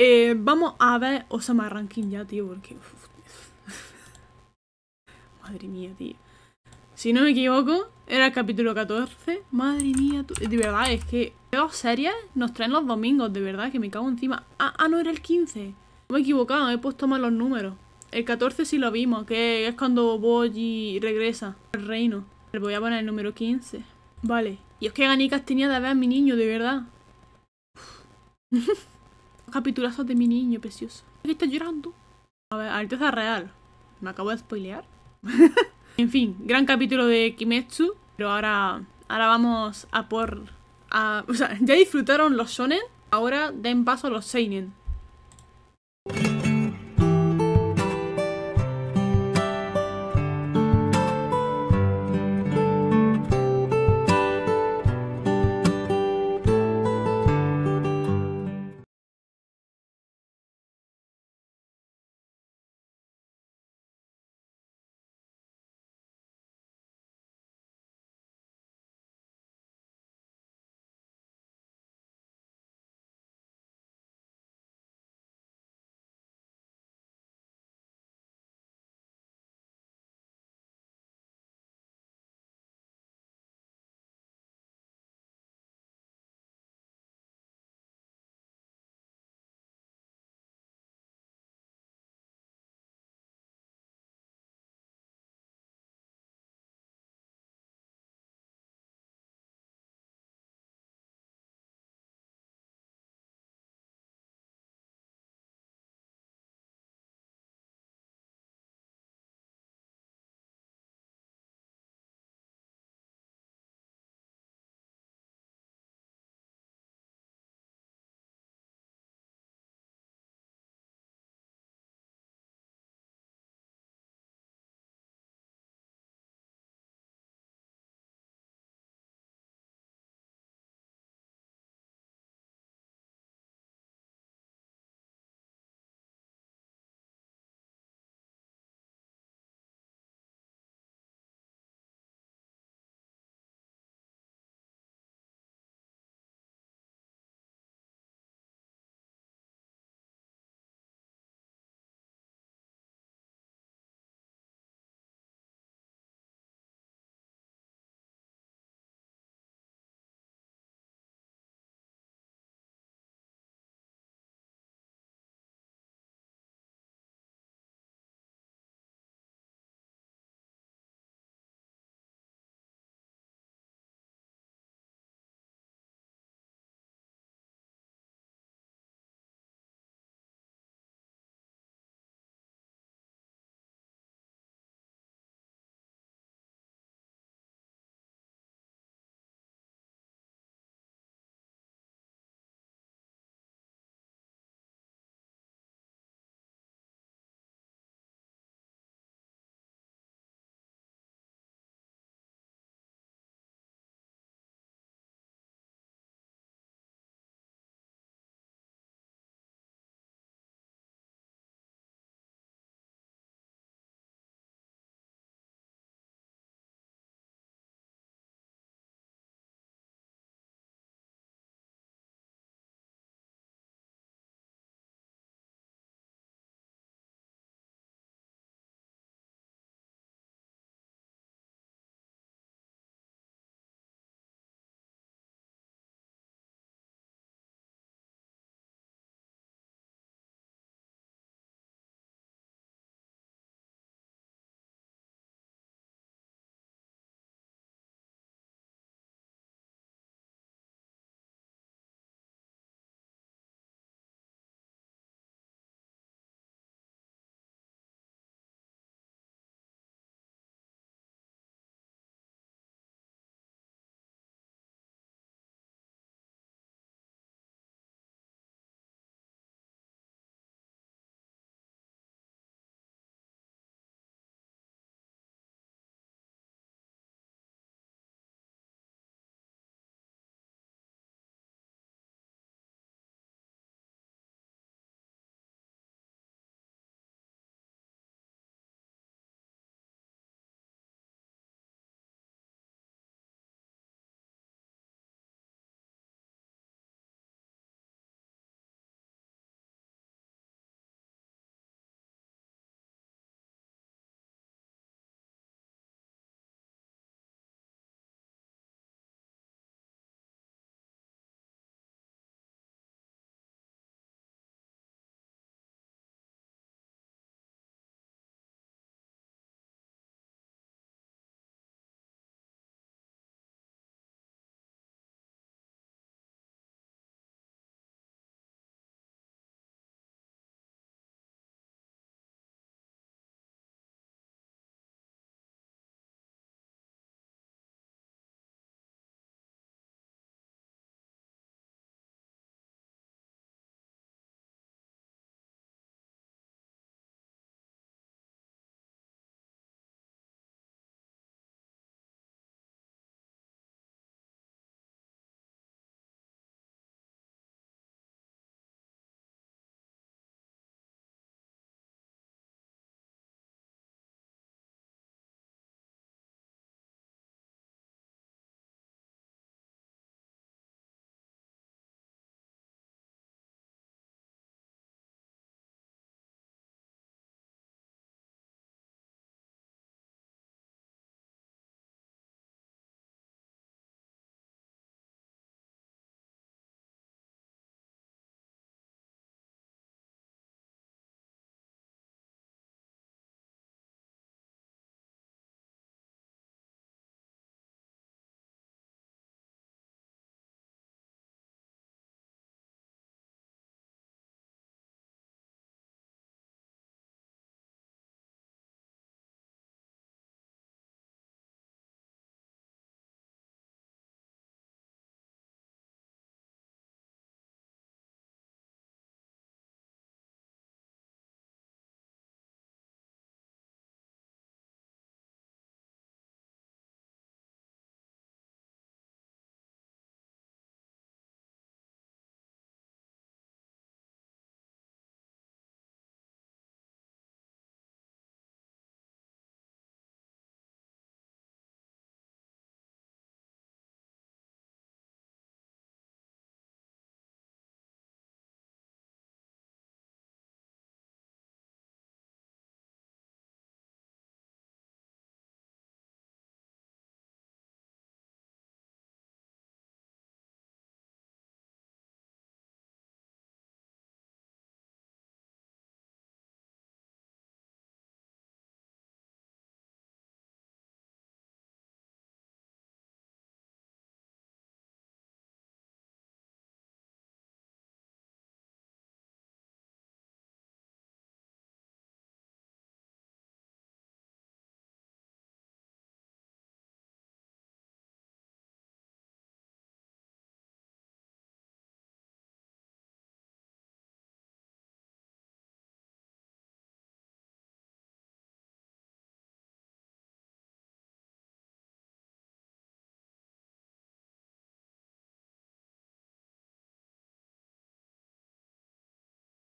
Eh, vamos a ver Osama Ranking ya, tío, porque... Madre mía, tío. Si no me equivoco, era el capítulo 14. Madre mía, tú... de verdad, es que dos series nos traen los domingos, de verdad, que me cago encima. Ah, ah no, era el 15. Me he equivocado, he puesto mal los números. El 14 sí lo vimos, que es cuando y regresa al reino. Le voy a poner el número 15. Vale. Y es que ganicas tenía de ver a mi niño, de verdad capitulazos de mi niño precioso. ¿Qué está llorando? A ver, ahorita real. Me acabo de spoilear. en fin, gran capítulo de Kimetsu. Pero ahora, ahora vamos a por... o sea, ya disfrutaron los shonen. Ahora den paso a los seinen.